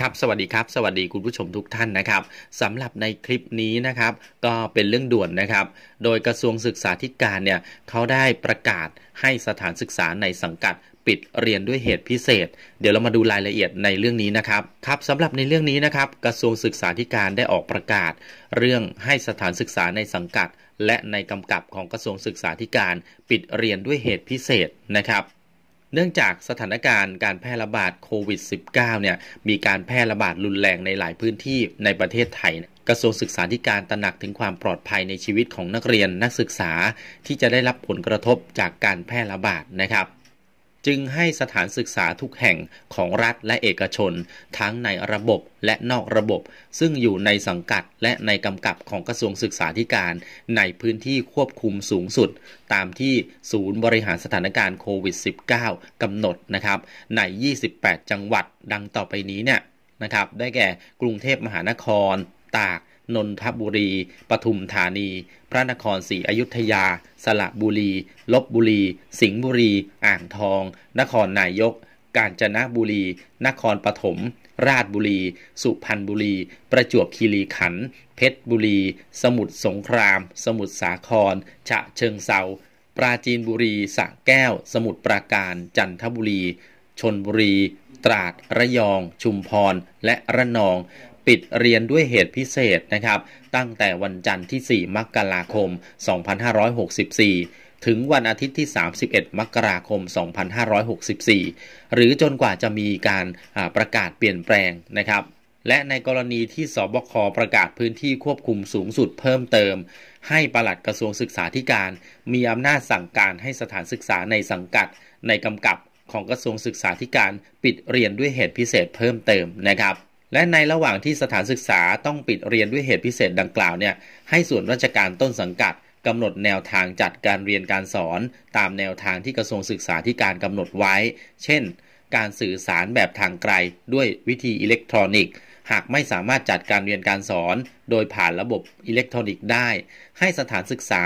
ครับสวัสดีครับ สวัสดีคุณผู้ชมทุกท่านนะครับสำหรับในคลิปนี้นะครับ ก็เป็นเรื่องด่วนนะครับ โดยกระทรวงศึกษาธิการเนี่ยเขาได้ประกาศให้สถานศึกษาในสังกัด ปิดเรียนด้วยเหตุพิเศษ เดี๋ยวเรามาดูรายละเอียดในเรื่องนี้นะครับครับสำหรับในเรื่องนี้นะครับ กระทรวงศึกษาธิการได้ออกประกาศ เรื่องให้สถานศึกษาในสังกัด และในกำกับของกระทรวงศึกษาธิการ ปิดเรียนด้วยเหตุพิเศษนะครับเนื่องจากสถานการณ์การแพร่ระบาดโควิด -19 เนี่ย มีการแพร่ระบาดรุนแรงในหลายพื้นที่ในประเทศไทย กระทรวงศึกษาธิการตระหนักถึงความปลอดภัยในชีวิตของนักเรียนนักศึกษา ที่จะได้รับผลกระทบจากการแพร่ระบาดนะครับจึงให้สถานศึกษาทุกแห่งของรัฐและเอกชน ทั้งในระบบและนอกระบบ ซึ่งอยู่ในสังกัดและในกำกับของกระทรวงศึกษาธิการ ในพื้นที่ควบคุมสูงสุดตามที่ศูนย์บริหารสถานการณ์โควิด -19 กำหนดนะครับใน 28 จังหวัดดังต่อไปนี้เนี่ยนะครับ ได้แก่กรุงเทพมหานครตากนนทบุรี ปทุมธานี พระนครศรีอยุธยา สระบุรี ลบบุรี สิงห์บุรี อ่างทอง นครนายก กาญจนบุรี นครปฐม ราชบุรี สุพรรณบุรี ประจวบคีรีขันธ์ เพชรบุรี สมุทรสงคราม สมุทรสาคร ฉะเชิงเซาปราจีนบุรีสระแก้ว สมุทรปราการ จันทบุรี ชนบุรี ตราด ระยอง ชุมพร และระนองปิดเรียนด้วยเหตุพิเศษนะครับ ตั้งแต่วันจันทร์ที่ 4 มกราคม 2564 ถึงวันอาทิตย์ที่ 31 มกราคม 2564 หรือจนกว่าจะมีการประกาศเปลี่ยนแปลงนะครับ และในกรณีที่สบคประกาศพื้นที่ควบคุมสูงสุดเพิ่มเติม ให้ปลัดกระทรวงศึกษาธิการ มีอำนาจสั่งการให้สถานศึกษาในสังกัดในกำกับของกระทรวงศึกษาธิการ ปิดเรียนด้วยเหตุพิเศษเพิ่มเติมนะครับและในระหว่างที่สถานศึกษาต้องปิดเรียนด้วยเหตุพิเศษดังกล่าวเนี่ย ให้ส่วนราชการต้นสังกัดกำหนดแนวทางจัดการเรียนการสอน ตามแนวทางที่กระทรวงศึกษาธิการกำหนดไว้ เช่น การสื่อสารแบบทางไกลด้วยวิธีอิเล็กทรอนิกส์หากไม่สามารถจัดการเรียนการสอนโดยผ่านระบบอิเล็กทรอนิกส์ได้ ให้สถานศึกษา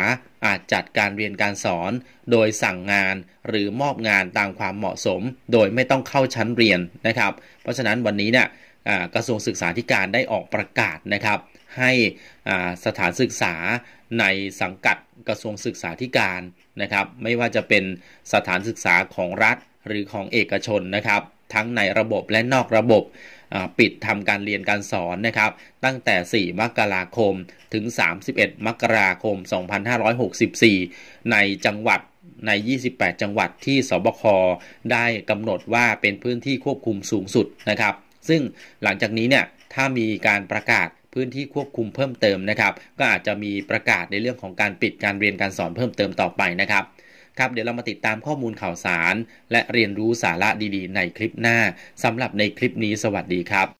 อาจจัดการเรียนการสอน โดยสั่งงานหรือมอบงานตามความเหมาะสม โดยไม่ต้องเข้าชั้นเรียนนะครับ เพราะฉะนั้นวันนี้เนี่ยกระทรวงศึกษาธิการได้ออกประกาศนะครับ ให้สถานศึกษาในสังกัดกระทรวงศึกษาธิการนะครับไม่ว่าจะเป็นสถานศึกษาของรัฐหรือของเอกชนนะครับทั้งในระบบและนอกระบบปิดทำการเรียนการสอนนะครับตั้งแต่ 4 มกราคมถึง 31 มกราคม 2564 ในจังหวัดใน 28 จังหวัดที่สบค ได้กำหนดว่าเป็นพื้นที่ควบคุมสูงสุดนะครับ ซึ่งหลังจากนี้เนี่ยถ้ามีการประกาศพื้นที่ควบคุมเพิ่มเติมนะครับ ก็อาจจะมีประกาศในเรื่องของการปิดการเรียนการสอนเพิ่มเติมต่อไปนะครับครับเดี๋ยวเรามาติดตามข้อมูลข่าวสาร และเรียนรู้สาระดีๆ ในคลิปหน้า สำหรับในคลิปนี้สวัสดีครับ